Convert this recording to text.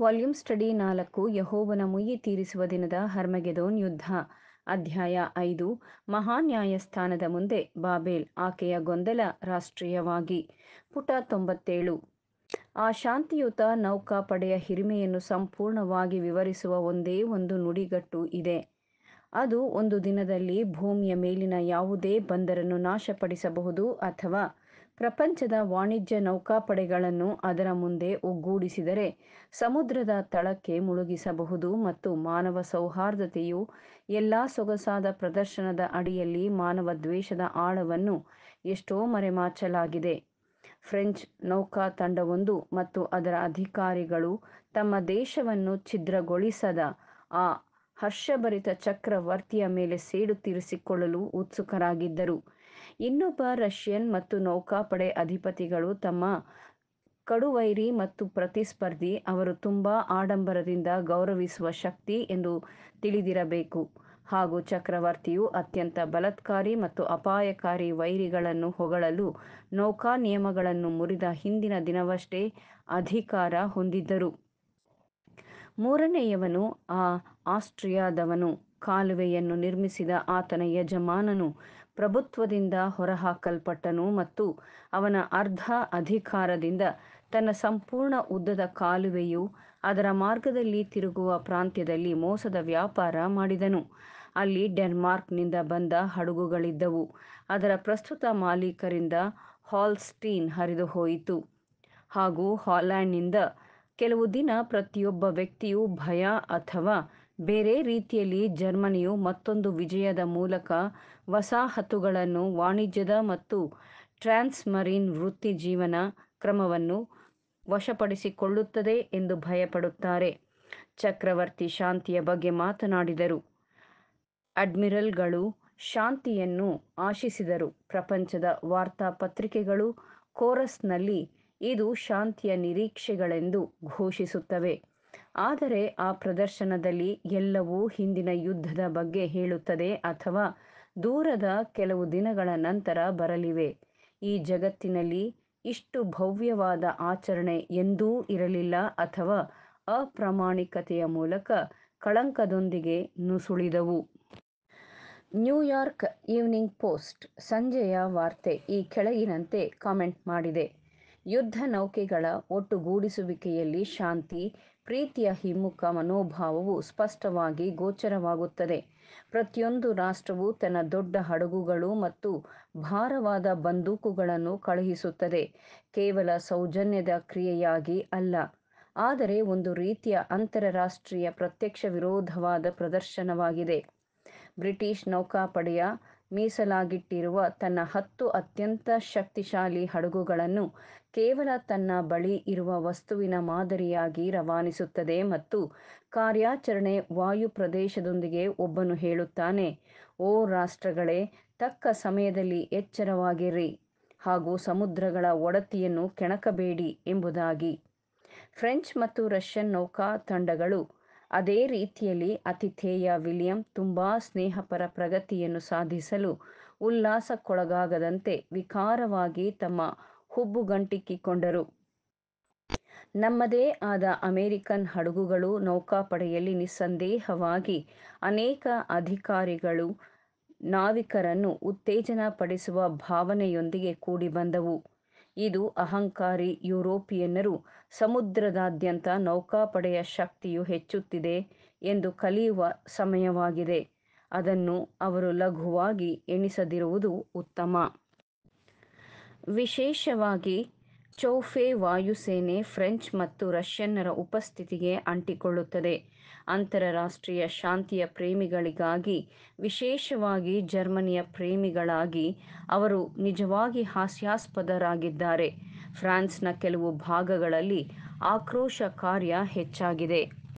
volume study ನಾಲ್ಕು ಯಹೋವನ ಮುಯ್ಯಿ ತೀರಿಸುವ ದಿನದ ಹರ್ಮಗೆದೋನ್ ಯುದ್ಧ ಅಧ್ಯಾಯ ಐದು ಮಹಾನ್ಯಾಯಸ್ಥಾನದ ಮುಂದೆ ಬಾಬೇಲ್ ಆಕೆಯ ಗೊಂದಲ ರಾಷ್ಟ್ರೀಯವಾಗಿ ಪುಟ ತೊಂಬತ್ತೇಳು ಆ ಶಾಂತಿಯುತ ನೌಕಾಪಡೆಯ ಹಿರಿಮೆಯನ್ನು ಸಂಪೂರ್ಣವಾಗಿ ವಿವರಿಸುವ ಒಂದೇ ಒಂದು ನುಡಿಗಟ್ಟು ಇದೆ ಅದು ಒಂದು ದಿನದಲ್ಲಿ ಭೂಮಿಯ ಮೇಲಿನ ಯಾವುದೇ ಬಂದರನ್ನು ನಾಶಪಡಿಸಬಹುದು ಅಥವಾ ಪ್ರಪಂಚದ ವಾಣಿಜ್ಯ ನೌಕಾಪಡೆಗಳನ್ನು ಅದರ ಮುಂದೆ ಒಗ್ಗೂಡಿಸಿದರೆ ಸಮುದ್ರದ ತಳಕ್ಕೆ ಮುಳುಗಿಸಬಹುದು ಮತ್ತು ಮಾನವ ಸೌಹಾರ್ದತೆಯು ಎಲ್ಲ ಸೊಗಸಾದ ಪ್ರದರ್ಶನದ ಅಡಿಯಲ್ಲಿ ಮಾನವ ದ್ವೇಷದ ಆಳವನ್ನು ಎಷ್ಟೋ ಮರೆಮಾಚಲಾಗಿದೆ ಫ್ರೆಂಚ್ ನೌಕಾ ತಂಡವೊಂದು ಮತ್ತು ಅದರ ಅಧಿಕಾರಿಗಳು ತಮ್ಮ ದೇಶವನ್ನು ಛಿದ್ರಗೊಳಿಸದ ಆ ಹರ್ಷಭರಿತ ಚಕ್ರವರ್ತಿಯ ಮೇಲೆ ಸೇಡು ತೀರಿಸಿಕೊಳ್ಳಲು ಉತ್ಸುಕರಾಗಿದ್ದರು ಇನ್ನೊಬ್ಬ ರಷ್ಯನ್ ಮತ್ತು ನೌಕಾಪಡೆ ಅಧಿಪತಿಗಳು ತಮ್ಮ ಕಡುವೈರಿ ಮತ್ತು ಪ್ರತಿಸ್ಪರ್ಧಿ ಅವರು ತುಂಬಾ ಆಡಂಬರದಿಂದ ಗೌರವಿಸುವ ಶಕ್ತಿ ಎಂದು ತಿಳಿದಿರಬೇಕು ಹಾಗೂ ಚಕ್ರವರ್ತಿಯು ಅತ್ಯಂತ ಬಲತ್ಕಾರಿ ಮತ್ತು ಅಪಾಯಕಾರಿ ವೈರಿಗಳನ್ನು ಹೊಗಳಲು ನೌಕಾ ನಿಯಮಗಳನ್ನು ಮುರಿದ ಹಿಂದಿನ ದಿನವಷ್ಟೇ ಅಧಿಕಾರ ಹೊಂದಿದ್ದರು ಮೂರನೆಯವನು ಆ ಆಸ್ಟ್ರಿಯಾದವನು ಕಾಲುವೆಯನ್ನು ನಿರ್ಮಿಸಿದ ಆತನ ಯಜಮಾನನು ಪ್ರಭುತ್ವದಿಂದ ಹೊರಹಾಕಲ್ಪಟ್ಟನು ಮತ್ತು ಅವನ ಅರ್ಧ ಅಧಿಕಾರದಿಂದ ತನ್ನ ಸಂಪೂರ್ಣ ಉದ್ದದ ಕಾಲುವೆಯು ಅದರ ಮಾರ್ಗದಲ್ಲಿ ತಿರುಗುವ ಪ್ರಾಂತ್ಯದಲ್ಲಿ ಮೋಸದ ವ್ಯಾಪಾರ ಮಾಡಿದನು ಅಲ್ಲಿ ಡೆನ್ಮಾರ್ಕ್ನಿಂದ ಬಂದ ಹಡಗುಗಳಿದ್ದವು ಅದರ ಪ್ರಸ್ತುತ ಮಾಲೀಕರಿಂದ ಹಾಲ್ಸ್ಟೀನ್ ಹರಿದು ಹೋಯಿತು ಹಾಗೂ ಹಾಲ್ಯಾಂಡ್ನಿಂದ ಕೆಲವು ದಿನ ಪ್ರತಿಯೊಬ್ಬ ವ್ಯಕ್ತಿಯು ಭಯ ಅಥವಾ ಬೇರೆ ರೀತಿಯಲ್ಲಿ ಜರ್ಮನಿಯು ಮತ್ತೊಂದು ವಿಜಯದ ಮೂಲಕ ವಸಾಹತುಗಳನ್ನು ವಾಣಿಜ್ಯದ ಮತ್ತು ಟ್ರಾನ್ಸ್ಮರೀನ್ ಜೀವನ ಕ್ರಮವನ್ನು ವಶಪಡಿಸಿಕೊಳ್ಳುತ್ತದೆ ಎಂದು ಭಯಪಡುತ್ತಾರೆ ಚಕ್ರವರ್ತಿ ಶಾಂತಿಯ ಬಗ್ಗೆ ಮಾತನಾಡಿದರು ಅಡ್ಮಿರಲ್ಗಳು ಶಾಂತಿಯನ್ನು ಆಶಿಸಿದರು ಪ್ರಪಂಚದ ವಾರ್ತಾ ಪತ್ರಿಕೆಗಳು ಕೋರಸ್ನಲ್ಲಿ ಇದು ಶಾಂತಿಯ ನಿರೀಕ್ಷೆಗಳೆಂದು ಘೋಷಿಸುತ್ತವೆ ಆದರೆ ಆ ಪ್ರದರ್ಶನದಲ್ಲಿ ಎಲ್ಲವೂ ಹಿಂದಿನ ಯುದ್ಧದ ಬಗ್ಗೆ ಹೇಳುತ್ತದೆ ಅಥವಾ ದೂರದ ಕೆಲವು ದಿನಗಳ ನಂತರ ಬರಲಿವೆ ಈ ಜಗತ್ತಿನಲ್ಲಿ ಇಷ್ಟು ಭವ್ಯವಾದ ಆಚರಣೆ ಎಂದೂ ಇರಲಿಲ್ಲ ಅಥವಾ ಅಪ್ರಾಮಾಣಿಕತೆಯ ಮೂಲಕ ಕಳಂಕದೊಂದಿಗೆ ನುಸುಳಿದವು ನ್ಯೂಯಾರ್ಕ್ ಈವ್ನಿಂಗ್ ಪೋಸ್ಟ್ ಸಂಜೆಯ ವಾರ್ತೆ ಈ ಕೆಳಗಿನಂತೆ ಕಾಮೆಂಟ್ ಮಾಡಿದೆ ಯುದ್ಧ ನೌಕೆಗಳ ಒಟ್ಟುಗೂಡಿಸುವಿಕೆಯಲ್ಲಿ ಶಾಂತಿ ಪ್ರೀತಿಯ ಹಿಮ್ಮುಖ ಮನೋಭಾವವು ಸ್ಪಷ್ಟವಾಗಿ ಗೋಚರವಾಗುತ್ತದೆ ಪ್ರತಿಯೊಂದು ರಾಷ್ಟ್ರವು ತನ್ನ ದೊಡ್ಡ ಹಡಗುಗಳು ಮತ್ತು ಭಾರವಾದ ಬಂದೂಕುಗಳನ್ನು ಕಳುಹಿಸುತ್ತದೆ ಕೇವಲ ಸೌಜನ್ಯದ ಕ್ರಿಯೆಯಾಗಿ ಅಲ್ಲ ಆದರೆ ಒಂದು ರೀತಿಯ ಅಂತರರಾಷ್ಟ್ರೀಯ ಪ್ರತ್ಯಕ್ಷ ವಿರೋಧವಾದ ಪ್ರದರ್ಶನವಾಗಿದೆ ಬ್ರಿಟಿಷ್ ನೌಕಾಪಡೆಯ ಮೀಸಲಾಗಿಟ್ಟಿರುವ ತನ್ನ ಹತ್ತು ಅತ್ಯಂತ ಶಕ್ತಿಶಾಲಿ ಹಡಗುಗಳನ್ನು ಕೇವಲ ತನ್ನ ಬಳಿ ಇರುವ ವಸ್ತುವಿನ ಮಾದರಿಯಾಗಿ ರವಾನಿಸುತ್ತದೆ ಮತ್ತು ಕಾರ್ಯಾಚರಣೆ ವಾಯು ಪ್ರದೇಶದೊಂದಿಗೆ ಒಬ್ಬನು ಹೇಳುತ್ತಾನೆ ಓ ರಾಷ್ಟ್ರಗಳೇ ತಕ್ಕ ಸಮಯದಲ್ಲಿ ಎಚ್ಚರವಾಗಿರಿ ಹಾಗೂ ಸಮುದ್ರಗಳ ಒಡತಿಯನ್ನು ಕೆಣಕಬೇಡಿ ಎಂಬುದಾಗಿ ಫ್ರೆಂಚ್ ಮತ್ತು ರಷ್ಯನ್ ನೌಕಾ ತಂಡಗಳು ಅದೇ ರೀತಿಯಲ್ಲಿ ಅತಿಥೇಯ ವಿಲಿಯಂ ತುಂಬಾ ಸ್ನೇಹಪರ ಪ್ರಗತಿಯನ್ನು ಸಾಧಿಸಲು ಉಲ್ಲಾಸಕ್ಕೊಳಗಾಗದಂತೆ ವಿಕಾರವಾಗಿ ತಮ್ಮ ಹುಬ್ಬುಗಂಟಿಕ್ಕಿಕೊಂಡರು ನಮ್ಮದೇ ಆದ ಅಮೆರಿಕನ್ ಹಡಗುಗಳು ನೌಕಾಪಡೆಯಲ್ಲಿ ನಿಸ್ಸಂದೇಹವಾಗಿ ಅನೇಕ ಅಧಿಕಾರಿಗಳು ನಾವಿಕರನ್ನು ಉತ್ತೇಜನ ಪಡಿಸುವ ಭಾವನೆಯೊಂದಿಗೆ ಕೂಡಿಬಂದವು ಇದು ಅಹಂಕಾರಿ ಯುರೋಪಿಯನ್ನರು ಸಮುದ್ರದಾದ್ಯಂತ ನೌಕಾಪಡೆಯ ಶಕ್ತಿಯು ಹೆಚ್ಚುತ್ತಿದೆ ಎಂದು ಕಲಿಯುವ ಸಮಯವಾಗಿದೆ ಅದನ್ನು ಅವರು ಲಘುವಾಗಿ ಎಣಿಸದಿರುವುದು ಉತ್ತಮ ವಿಶೇಷವಾಗಿ ಚೌಫೆ ವಾಯುಸೇನೆ ಫ್ರೆಂಚ್ ಮತ್ತು ರಷ್ಯನ್ನರ ಉಪಸ್ಥಿತಿಗೆ ಅಂಟಿಕೊಳ್ಳುತ್ತದೆ ಅಂತರರಾಷ್ಟ್ರೀಯ ಶಾಂತಿಯ ಪ್ರೇಮಿಗಳಿಗಾಗಿ ವಿಶೇಷವಾಗಿ ಜರ್ಮನಿಯ ಪ್ರೇಮಿಗಳಾಗಿ ಅವರು ನಿಜವಾಗಿ ಹಾಸ್ಯಾಸ್ಪದರಾಗಿದ್ದಾರೆ ಫ್ರಾನ್ಸ್ನ ಕೆಲವು ಭಾಗಗಳಲ್ಲಿ ಆಕ್ರೋಶ ಕಾರ್ಯ ಹೆಚ್ಚಾಗಿದೆ